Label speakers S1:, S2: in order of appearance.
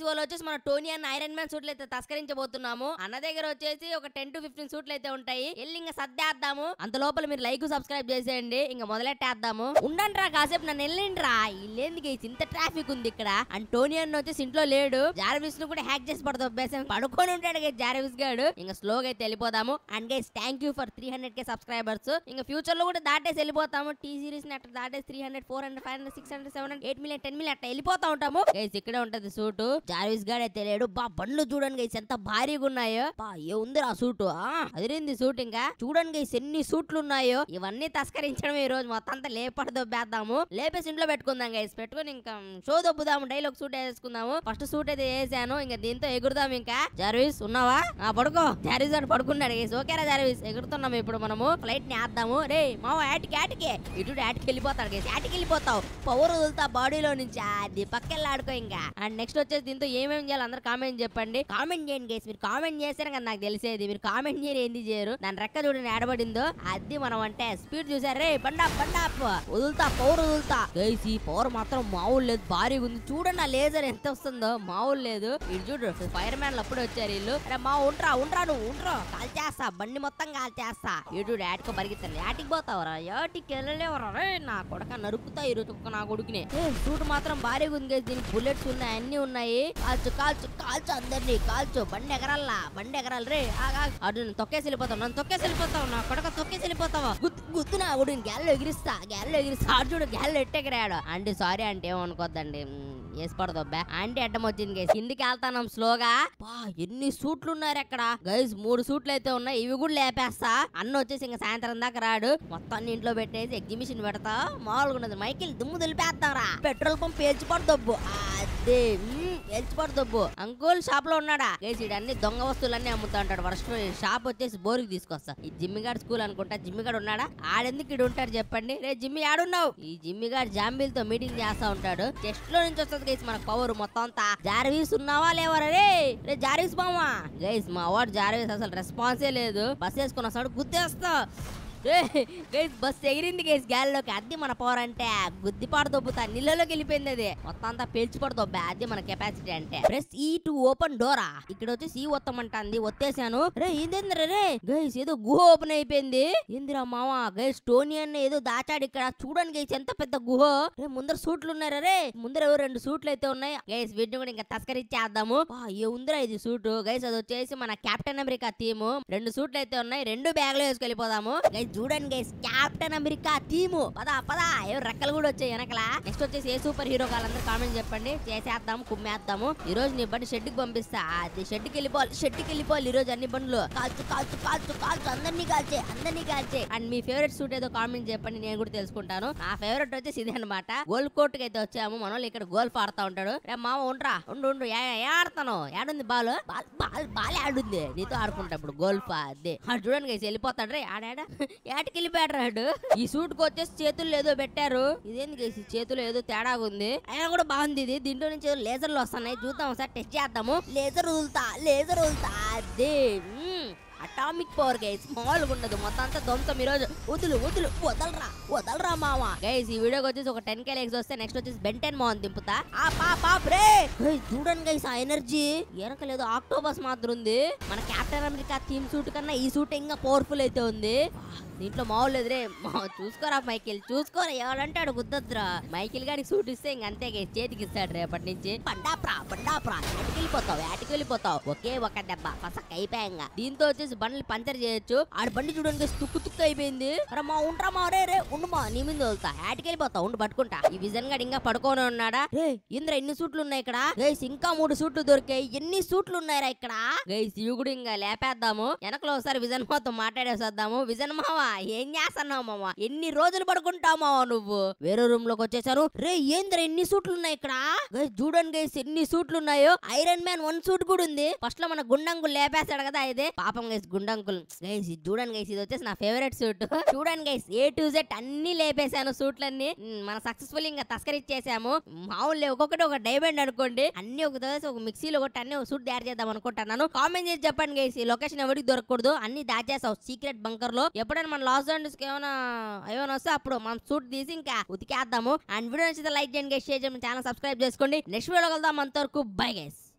S1: movies వాళ్ళు వచ్చేసి మన టోనీ అండ్ ఐరన్ మ్యాన్ సూట్లు అయితే తస్కరించబోతున్నాము అన్న దగ్గర వచ్చేసి ఒక టెన్ టు ఫిఫ్టీన్ సూట్లు అయితే ఉంటాయి వెళ్ళి ఇంకా సర్దేద్దాము అంత లోపల మీరు లైక్ సబ్స్క్రైబ్ చేసేయండి ఇంకా మొదలెట్టేద్దాము ఉండండి రా కాసేపు నన్ను వెళ్ళండి రా ఇల్లేందుకు ఇంత ట్రాఫిక్ ఉంది ఇక్కడ అండ్ టోనీ అన్న వచ్చేసి ఇంట్లో లేడు జారవిస్ ను కూడా హ్యాక్ చేసి పడతావు బేసం పడుకొని ఉంటాడు జారవిస్ గాడు ఇంకా స్లోగా అయితే వెళ్ళిపోదాము and guys thank you for three hundred K subscribers ఇంకా ఫ్యూచర్ లో కూడా దాటేసి వెళ్ళిపోతాము టీ సిరీస్ ని అట్లా దాటేసి three hundred four hundred five hundred six hundred seven hundred eight million ten million అట్లా వెళ్ళిపోతా ఉంటాము గైస్ ఇక్కడే ఉంటది సూటు చారీస్ గాడే తెలియడు బా బండ్లు చూడండి గైస్ ఎంత భారీగా ఉన్నాయో బా ఉంది ఆ సూటు అదిరింది సూట్ ఇంకా చూడండి గైస్ ఎన్ని సూట్లు ఉన్నాయో ఇవన్నీ తస్కరించడం ఈ రోజు మొత్తం అంతా లేపడదో బేద్దాము లేపేసి ఇంట్లో పెట్టుకుందాం గైస్ పెట్టుకుని ఇంకా షో దొబ్బుదాము డైలాగ్ సూట్ వేసుకుందాము ఫస్ట్ సూట్ అయితే వేసాను ఇంకా దీంతో ఎగురుదాం ఇంకా జార్విస్ ఉన్నావా ఆ పడుకో జారీస్ అని పడుకున్నాడు గైస్ ఓకేరా జార్విస్ ఎగురుతున్నాము ఇప్పుడు మనము ఫ్లైట్ ని ఆద్దాము రే మా యాటికి యాటికే ఇటు యాటికి వెళ్ళిపోతాడు గైస్ యాటికి వెళ్ళిపోతావు పవర్ వదులుతా బాడీలో నుంచి అది పక్కెళ్ళాడుకో ఇంకా అండ్ నెక్స్ట్ వచ్చేసి దీంతో ఏమేమి చేయాలి అందరు కామెంట్ చెప్పండి కామెంట్ చేయండి గేస్ మీరు కామెంట్ చేశారు కదా నాకు తెలిసేది మీరు కామెంట్ చేయరు ఏంది చేయరు దాని రెక్క చూడండి ఏడబడిందో అది మనం అంటే స్పీడ్ చూసారే బండా బండా వదులుతా పవర్ వదులుతా గైస్ ఈ పవర్ మాత్రం మామూలు లేదు భారీగా ఉంది చూడండి ఆ లేజర్ ఎంత వస్తుందో మామూలు లేదు ఇటు చూడు ఫైర్ మ్యాన్ అప్పుడు వచ్చారు వీళ్ళు అరే మా ఉంట్రా ఉండరా నువ్వు ఉండరు కాల్ చేస్తా బండి మొత్తం కాల్ చేస్తా ఇటు యాటికో పరిగెత్తాను యాటికి పోతావరా యాటికి వెళ్ళలేవరా రే నా కొడక నరుకుతా ఈరోజు నా కొడుకునే చూడు మాత్రం భారీగా ఉంది గేస్ దీనికి బుల్లెట్స్ ఉన్నాయి అన్ని ఉన్నాయి కాల్చు కాల్చు కాల్చు అందరినీ కాల్చు బండి ఎగరాలా బండి ఎగరాలి రే అటు నేను తొక్కేసి వెళ్ళిపోతావు నన్ను తొక్కేసి వెళ్ళిపోతావు నా కొడక తొక్కేసి వెళ్ళిపోతావా గుర్తునా ఆవిడ గ్యాల్లో ఎగిరిస్తా గ్యాల్లో ఎగిరిస్తా ఆడు చూడు గ్యాల్లో ఎట్టెగిరాడు అంటే సారీ అంటే ఏమనుకోద్దండి వేసుకోడదు అబ్బా ఆంటీ అడ్డం వచ్చింది గైస్ కిందికి వెళ్తాను స్లోగా బా ఎన్ని సూట్లు ఉన్నారు అక్కడ గైస్ మూడు సూట్లు అయితే ఉన్నాయి ఇవి కూడా లేపేస్తా అన్న వచ్చేసి ఇంకా సాయంత్రం దాకా రాడు మొత్తాన్ని ఇంట్లో పెట్టేసి ఎగ్జిబిషన్ పెడతా మామూలుగా ఉన్నది మైకిల్ దుమ్ము దులిపేస్తారా పెట్రోల్ పంప్ పేల్చిపోడు దబ్బు అదే పేల్చిపోడు అంకుల్ షాప్ లో ఉన్నాడా గైస్ అన్ని దొంగ వస్తువులన్నీ అమ్ముతా ఉంటాడు వర్షం షాప్ వచ్చేసి బోరికి తీసుకొస్తా ఈ జిమ్మిగాడు స్కూల్ అనుకుంటా జిమ్మిగాడు ఉన్నాడా ఆడెందుకు ఇడు ఉంటాడు చెప్పండి రే జిమ్మి ఆడున్నావు ఈ జిమ్మిగాడు జాంబీలతో మీటింగ్ చేస్తా ఉంటాడు చెస్ట్ లో నుంచి వస్తుంది గైస్ మన పవర్ మొత్తం అంతా జారవీస్ ఉన్నావా లేవరా రే రే జార్వీస్ బామ్మా గైస్ మా వాడు జారవీస్ అసలు రెస్పాన్సే లేదు బస్ వేసుకున్న సార్ గుద్దేస్తా బస్ బస్సు ఎగిరింది గేస్ గాలిలోకి అది మన పోరంటే అంటే గుద్దిపాటు దొబ్బుతా నీళ్ళలోకి వెళ్ళిపోయింది అది మొత్తం అంతా పేల్చిపాటు దొబ్బా అది మన కెపాసిటీ అంటే ప్రెస్ ఈ టు ఓపెన్ డోరా ఇక్కడ వచ్చేసి ఈ వత్తామంటాంది వత్తేసాను రే ఏందిరా రే గైస్ ఏదో గుహ ఓపెన్ అయిపోయింది ఏందిరా మామ గైస్ టోనీ అన్న ఏదో దాచాడు ఇక్కడ చూడండి గైస్ ఎంత పెద్ద గుహ రే ముందర సూట్లు ఉన్నారా రే ముందర రెండు సూట్లు అయితే ఉన్నాయి గైస్ వీటిని కూడా ఇంకా తస్కరించేద్దాము ఏ ఉందిరా ఇది సూట్ గైస్ అది వచ్చేసి మన కెప్టెన్ అమెరికా థీమ్ రెండు సూట్లు అయితే ఉన్నాయి రెండు బ్యాగ్ లో వేసుకెళ్ళిపోదాము గైస్ చూడండి గైస్ క్యాప్టెన్ అమెరికా థీము పదా పదా ఏవో రెక్కలు కూడా వచ్చాయి వెనకలా నెక్స్ట్ వచ్చేసి ఏ సూపర్ హీరో వాళ్ళందరూ కామెంట్ చెప్పండి చేసేద్దాం కుమ్మేద్దాము ఈ రోజు నీ బండి షెడ్ కి పంపిస్తా అది షెడ్ కి వెళ్ళిపోవాలి షెడ్ కి వెళ్ళిపోవాలి ఈ రోజు అన్ని బండ్లు కాల్చు కాల్చు కాల్చు కాల్చు అందరినీ కాల్చే అందరినీ కాల్చే అండ్ మీ ఫేవరెట్ సూట్ ఏదో కామెంట్ చెప్పండి నేను కూడా తెలుసుకుంటాను నా ఫేవరెట్ వచ్చేసి ఇదే అనమాట గోల్ కోర్ట్ కి అయితే వచ్చాము మనం ఇక్కడ గోల్ఫ్ ఆడుతా ఉంటాడు రే మామ ఉండరా ఉండు ఉండు ఆడతాను ఏడుంది బాల్ బాల్ బాల్ బాల్ ఆడుంది నీతో ఆడుకుంటా ఇప్పుడు గోల్ఫా అదే ఆడు చూడండి వెళ్ళిపోతాడు రే ఆడాడా ఏటకి వెళ్ళిపోయాడు ఈ సూట్ కు వచ్చేసి చేతులు ఏదో పెట్టారు ఇదేంది గైస్ చేతులు ఏదో తేడా ఉంది అయినా కూడా బాగుంది ఇది దీంట్లో నుంచి లేజర్లు వస్తున్నాయి చూద్దాం సార్ టెస్ట్ చేద్దాము లేజర్ వదులుతా లేజర్ వదులుతా అదే అటామిక్ పవర్ గైస్ మామూలుగా ఉండదు మొత్తం అంతా దొంతం ఈరోజు వదులు వదులు వదలరా వదలరా మామ గైస్ ఈ వీడియోకి వచ్చేసి ఒక టెన్ కే లైక్స్ వస్తే నెక్స్ట్ వచ్చేసి బెంటెన్ మోహన్ దింపుతా ఆ పా పా బ్రే చూడండి గైస్ ఆ ఎనర్జీ ఎరకలేదు ఆక్టోబస్ మాత్రం ఉంది మన క్యాప్టెన్ అమెరికా థీమ్ సూట్ కన్నా ఈ సూట్ ఇంకా పవర్ఫుల్ అయితే ఉంది దీంట్లో మామూలు ఎదురే చూసుకోరా మైకిల్ చూసుకోరా ఎవడంటాడు గుద్దద్దురా మైకిల్ గారికి సూట్ ఇస్తే ఇంక అంతే చేతికి ఇస్తాడు రేపటి నుంచి పడ్డా ప్రా ఏటికి వెళ్ళిపోతావు ఆటికి వెళ్ళిపోతావు ఒకే ఒక దెబ్బ పసక్ అయిపోయాంగా దీంతో వచ్చేసి చేసి బండ్లు పంచర్ చేయొచ్చు ఆడ బండి చూడడానికి తుక్కు తుక్కు అయిపోయింది అరే మా ఉంటా మా రే రే ఉండుమా నీ మీద వెళ్తా ఆటికెళ్ళిపోతా ఉండు పట్టుకుంటా ఈ విజన్ గడి ఇంకా పడుకోనే ఉన్నాడా రే ఇంద్ర ఎన్ని సూట్లు ఉన్నాయి ఇక్కడ గైస్ ఇంకా మూడు సూట్లు దొరికాయి ఎన్ని సూట్లు ఉన్నాయరా ఇక్కడ గైస్ ఇవి ఇంకా లేపేద్దాము వెనకలో ఒకసారి విజన్ మాతో మాట్లాడేసేద్దాము విజన్ మావా ఏం చేస్తున్నావు మావా ఎన్ని రోజులు పడుకుంటావు మావా నువ్వు వేరే రూమ్ లోకి వచ్చేసారు రే ఏంద్ర ఎన్ని సూట్లు ఉన్నాయి ఇక్కడ గైస్ చూడండి గైస్ ఎన్ని సూట్లు ఉన్నాయో ఐరన్ మ్యాన్ వన్ సూట్ కూడా ఉంది ఫస్ట్ లో మన గుండంగు లేపేసాడు కదా ఇది పాపం గైస్ గుండంకుల్ గైస్ చూడండి గైస్ ఇది వచ్చేసి నా ఫేవరెట్ సూట్ చూడండి గైస్ ఏ టు జెడ్ అన్ని లేపేశాను సూట్లన్నీ మన సక్సెస్ఫుల్ ఇంకా తస్కరిచ్చేసాము మామూలు ఒక్కొక్కటి ఒక డైమండ్ అనుకోండి అన్ని ఒక ఒక మిక్సీలో ఒకటి అన్ని ఒక సూట్ తయారు చేద్దాం అనుకుంటున్నాను కామెంట్ చేసి చెప్పండి గైస్ ఈ లొకేషన్ ఎవరికి దొరకకూడదు అన్ని దాచేసావు సీక్రెట్ బంకర్ లో ఎప్పుడైనా మన లాస్ అండ్స్ ఏమైనా ఏమైనా వస్తే అప్పుడు మనం సూట్ తీసి ఇంకా ఉతికేద్దాము అండ్ వీడియో నచ్చితే లైక్ చేయండి గైస్ షేర్ చేయండి ఛానల్ సబ్స్క్రైబ్ చేసుకోండి నెక్స్ట్ వీడియోలో కలుద్దాం అంతవరకు బై గైస్